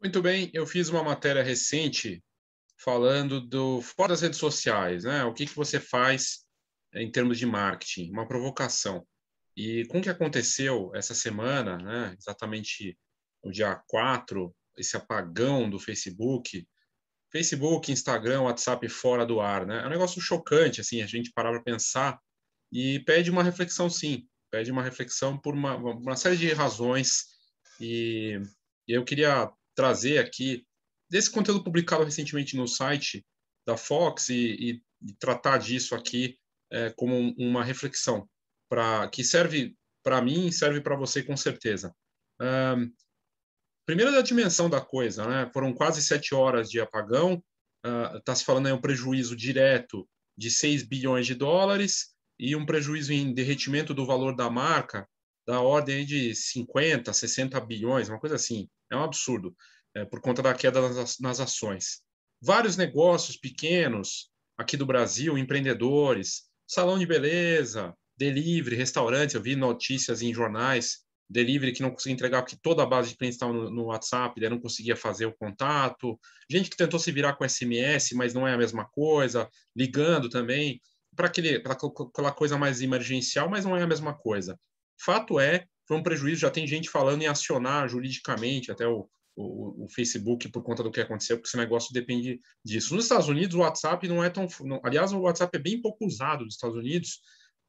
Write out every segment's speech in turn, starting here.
Muito bem, eu fiz uma matéria recente falando do fora das redes sociais, né? O que, que você faz eh, em termos de marketing? Uma provocação. E com o que aconteceu essa semana, né? Exatamente no dia 4, esse apagão do Facebook, Facebook, Instagram, WhatsApp fora do ar, né? É um negócio chocante, assim, a gente parar para pensar e pede uma reflexão, sim. Pede uma reflexão por uma, uma série de razões e, e eu queria trazer aqui desse conteúdo publicado recentemente no site da Fox e, e, e tratar disso aqui é, como uma reflexão para que serve para mim serve para você com certeza. Um, primeiro da dimensão da coisa, né? Foram quase sete horas de apagão. Está uh, se falando aí um prejuízo direto de 6 bilhões de dólares e um prejuízo em derretimento do valor da marca da ordem de 50, 60 bilhões, uma coisa assim, é um absurdo, é, por conta da queda nas, ações. Vários negócios pequenos aqui do Brasil, empreendedores, salão de beleza, delivery, restaurante. Eu vi notícias em jornais, delivery que não conseguia entregar porque toda a base de clientes estava no, no WhatsApp, daí não conseguia fazer o contato. Gente que tentou se virar com SMS, mas não é a mesma coisa, ligando também para para aquela coisa mais emergencial, mas não é a mesma coisa. Fato é foi um prejuízo. Já tem gente falando em acionar juridicamente até o, o, o, Facebook por conta do que aconteceu, porque esse negócio depende disso. Nos Estados Unidos, o WhatsApp não é tão. Não, aliás, o WhatsApp é bem pouco usado nos Estados Unidos,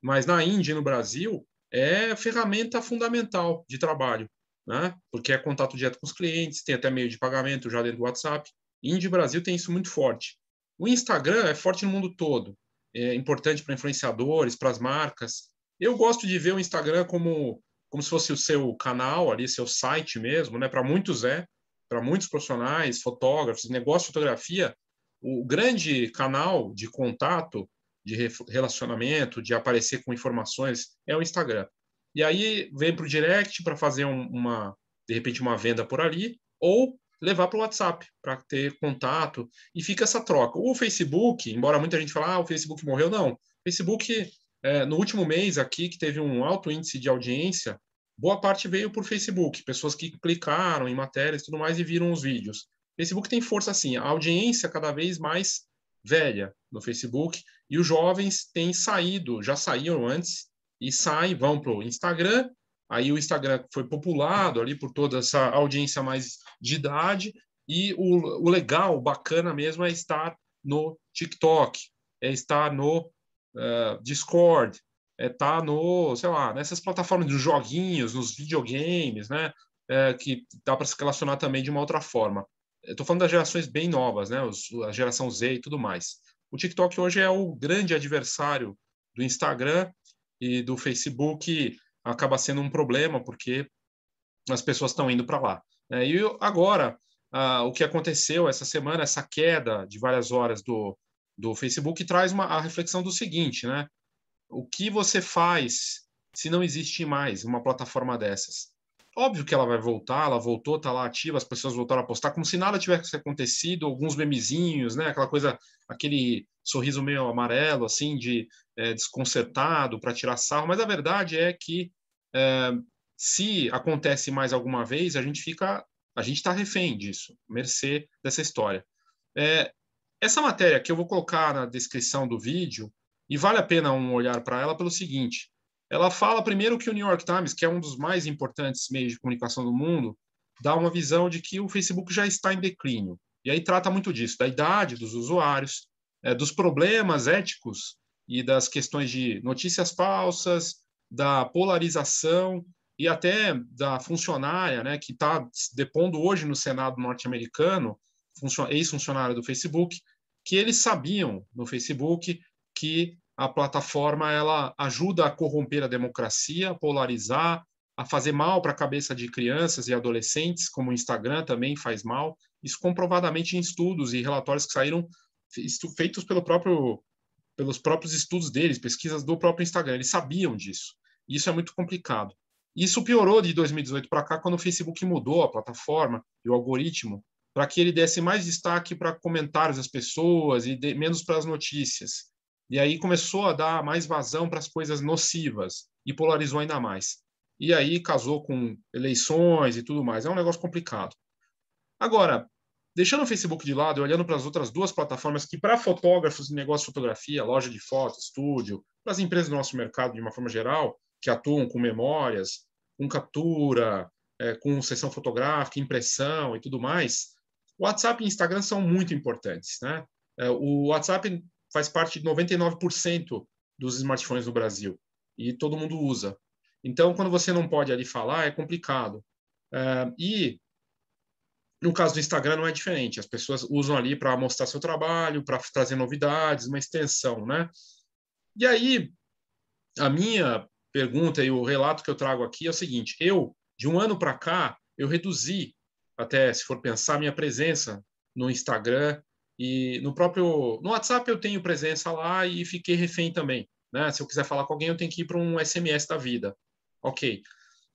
mas na Índia e no Brasil é ferramenta fundamental de trabalho, né? porque é contato direto com os clientes, tem até meio de pagamento já dentro do WhatsApp. Índia e Brasil tem isso muito forte. O Instagram é forte no mundo todo, é importante para influenciadores, para as marcas. Eu gosto de ver o Instagram como como se fosse o seu canal ali, seu site mesmo, né? Para muitos é, para muitos profissionais, fotógrafos, negócio de fotografia, o grande canal de contato, de relacionamento, de aparecer com informações é o Instagram. E aí vem para o direct para fazer uma, de repente, uma venda por ali, ou levar para o WhatsApp para ter contato e fica essa troca. O Facebook, embora muita gente fale, ah, o Facebook morreu, não. O Facebook é, no último mês aqui, que teve um alto índice de audiência, boa parte veio por Facebook, pessoas que clicaram em matérias e tudo mais e viram os vídeos. Facebook tem força assim, a audiência é cada vez mais velha no Facebook e os jovens têm saído, já saíram antes e saem, vão para o Instagram. Aí o Instagram foi populado ali por toda essa audiência mais de idade e o, o legal, o bacana mesmo é estar no TikTok, é estar no eh, Discord, está eh, no, sei lá, nessas plataformas dos joguinhos, nos videogames, né? É, que dá para se relacionar também de uma outra forma. Estou falando das gerações bem novas, né? Os, a geração Z e tudo mais. O TikTok hoje é o grande adversário do Instagram e do Facebook, acaba sendo um problema porque as pessoas estão indo para lá. Né? E agora, ah, o que aconteceu essa semana, essa queda de várias horas do, do Facebook traz uma, a reflexão do seguinte, né? O que você faz se não existe mais uma plataforma dessas? Óbvio que ela vai voltar, ela voltou, está lá ativa, as pessoas voltaram a postar, como se nada tivesse acontecido, alguns memezinhos, né? Aquela coisa, aquele sorriso meio amarelo, assim, de é, desconcertado para tirar sarro. Mas a verdade é que é, se acontece mais alguma vez, a gente fica, a gente está refém disso, mercê dessa história. É, essa matéria que eu vou colocar na descrição do vídeo, e vale a pena um olhar para ela pelo seguinte: ela fala primeiro que o New York Times, que é um dos mais importantes meios de comunicação do mundo, dá uma visão de que o Facebook já está em declínio. E aí trata muito disso, da idade dos usuários, é, dos problemas éticos e das questões de notícias falsas, da polarização e até da funcionária né, que está depondo hoje no Senado norte-americano, ex-funcionária do Facebook, que eles sabiam no Facebook que a plataforma ela ajuda a corromper a democracia, a polarizar, a fazer mal para a cabeça de crianças e adolescentes, como o Instagram também faz mal. Isso comprovadamente em estudos e relatórios que saíram feitos pelo próprio, pelos próprios estudos deles, pesquisas do próprio Instagram. Eles sabiam disso. Isso é muito complicado. Isso piorou de 2018 para cá, quando o Facebook mudou a plataforma e o algoritmo para que ele desse mais destaque para comentários das pessoas e de, menos para as notícias. E aí começou a dar mais vazão para as coisas nocivas e polarizou ainda mais. E aí casou com eleições e tudo mais. É um negócio complicado. Agora, deixando o Facebook de lado e olhando para as outras duas plataformas que, para fotógrafos, negócio de fotografia, loja de foto, estúdio, para as empresas do nosso mercado de uma forma geral, que atuam com memórias, com captura, é, com sessão fotográfica, impressão e tudo mais, WhatsApp e Instagram são muito importantes, né? É, o WhatsApp faz parte de 99% dos smartphones no Brasil e todo mundo usa. Então, quando você não pode ali falar, é complicado. É, e no caso do Instagram não é diferente. As pessoas usam ali para mostrar seu trabalho, para trazer novidades, uma extensão, né? E aí, a minha pergunta e o relato que eu trago aqui é o seguinte: eu, de um ano para cá, eu reduzi até se for pensar, minha presença no Instagram e no próprio. No WhatsApp eu tenho presença lá e fiquei refém também. Né? Se eu quiser falar com alguém, eu tenho que ir para um SMS da vida. Ok.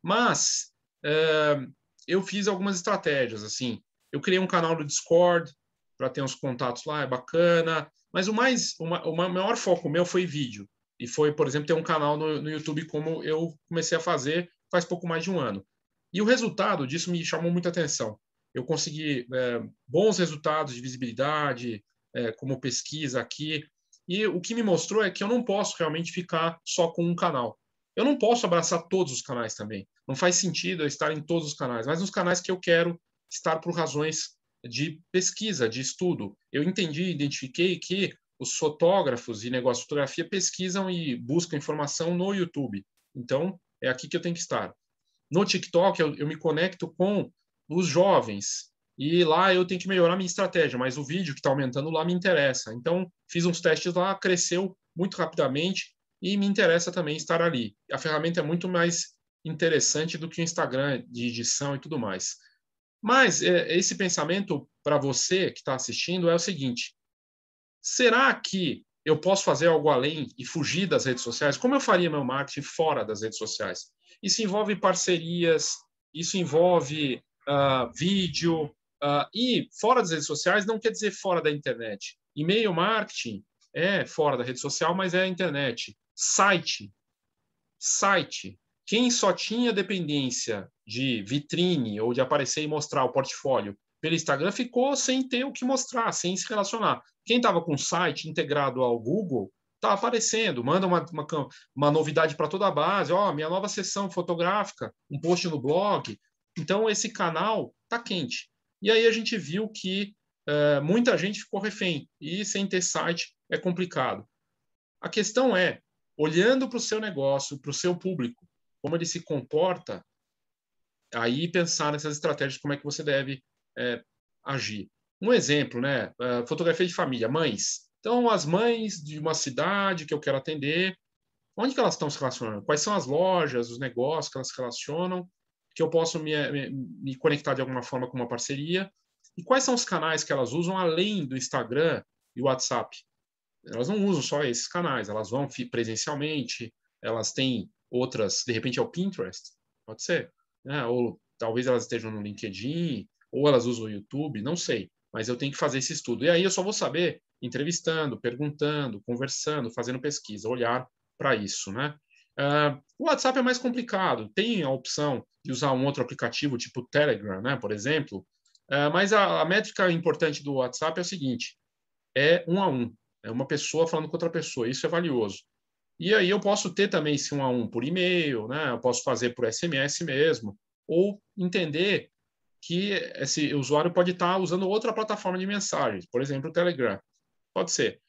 Mas uh, eu fiz algumas estratégias, assim. Eu criei um canal do Discord para ter uns contatos lá, é bacana. Mas o mais, o, o maior foco meu foi vídeo. E foi, por exemplo, ter um canal no, no YouTube como eu comecei a fazer faz pouco mais de um ano. E o resultado disso me chamou muita atenção. Eu consegui é, bons resultados de visibilidade, é, como pesquisa aqui, e o que me mostrou é que eu não posso realmente ficar só com um canal. Eu não posso abraçar todos os canais também. Não faz sentido eu estar em todos os canais, mas nos canais que eu quero estar por razões de pesquisa, de estudo. Eu entendi, identifiquei que os fotógrafos e negócio de fotografia pesquisam e buscam informação no YouTube. Então, é aqui que eu tenho que estar no TikTok eu, eu me conecto com os jovens e lá eu tenho que melhorar minha estratégia, mas o vídeo que está aumentando lá me interessa. Então, fiz uns testes lá, cresceu muito rapidamente e me interessa também estar ali. A ferramenta é muito mais interessante do que o Instagram de edição e tudo mais. Mas é, esse pensamento para você que está assistindo é o seguinte: será que eu posso fazer algo além e fugir das redes sociais? Como eu faria meu marketing fora das redes sociais? Isso envolve parcerias, isso envolve uh, vídeo, uh, e fora das redes sociais não quer dizer fora da internet. E-mail marketing é fora da rede social, mas é a internet. Site. Site. Quem só tinha dependência de vitrine ou de aparecer e mostrar o portfólio pelo Instagram ficou sem ter o que mostrar, sem se relacionar. Quem estava com o site integrado ao Google tá aparecendo, manda uma, uma, uma novidade para toda a base, ó, oh, minha nova sessão fotográfica, um post no blog. Então, esse canal tá quente. E aí a gente viu que uh, muita gente ficou refém, e sem ter site é complicado. A questão é, olhando para o seu negócio, para o seu público, como ele se comporta, aí pensar nessas estratégias, como é que você deve é, agir. Um exemplo, né? Uh, fotografia de família, mães então, as mães de uma cidade que eu quero atender, onde que elas estão se relacionando? Quais são as lojas, os negócios que elas se relacionam, que eu posso me, me, me conectar de alguma forma com uma parceria? E quais são os canais que elas usam além do Instagram e WhatsApp? Elas não usam só esses canais, elas vão presencialmente, elas têm outras, de repente é o Pinterest, pode ser, né? ou talvez elas estejam no LinkedIn, ou elas usam o YouTube, não sei, mas eu tenho que fazer esse estudo. E aí eu só vou saber entrevistando, perguntando, conversando, fazendo pesquisa, olhar para isso, né? Uh, o WhatsApp é mais complicado, tem a opção de usar um outro aplicativo, tipo Telegram, né, por exemplo, uh, mas a, a, métrica importante do WhatsApp é o seguinte, é um a um, é uma pessoa falando com outra pessoa, isso é valioso. E aí eu posso ter também esse um a um por e-mail, né, eu posso fazer por SMS mesmo, ou entender que esse usuário pode estar usando outra plataforma de mensagens, por exemplo, o Telegram. Pode ser.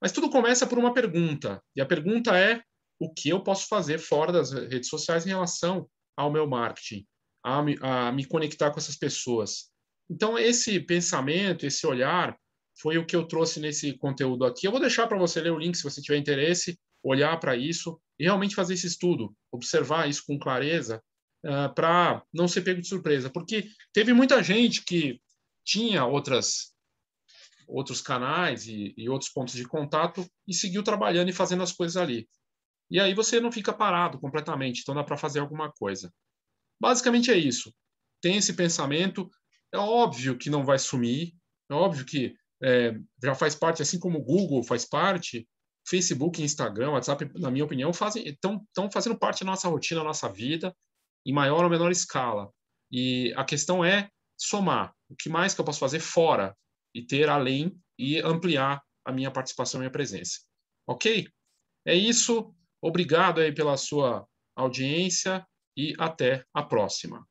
Mas tudo começa por uma pergunta. E a pergunta é: o que eu posso fazer fora das redes sociais em relação ao meu marketing, a me, a me conectar com essas pessoas? Então, esse pensamento, esse olhar, foi o que eu trouxe nesse conteúdo aqui. Eu vou deixar para você ler o link se você tiver interesse, olhar para isso e realmente fazer esse estudo, observar isso com clareza, uh, ah, para não ser pego de surpresa. Porque teve muita gente que tinha outras outros canais e, e outros pontos de contato e seguiu trabalhando e fazendo as coisas ali. E aí você não fica parado completamente, então dá para fazer alguma coisa. Basicamente é isso. Tem esse pensamento, é óbvio que não vai sumir, é óbvio que é, já faz parte, assim como o Google faz parte, Facebook, Instagram, WhatsApp, na minha opinião, fazem estão fazendo parte da nossa rotina, da nossa vida, em maior ou menor escala. E a questão é somar. O que mais que eu posso fazer fora e ter além e ampliar a minha participação e a presença. Ok? É isso. Obrigado aí pela sua audiência e até a próxima.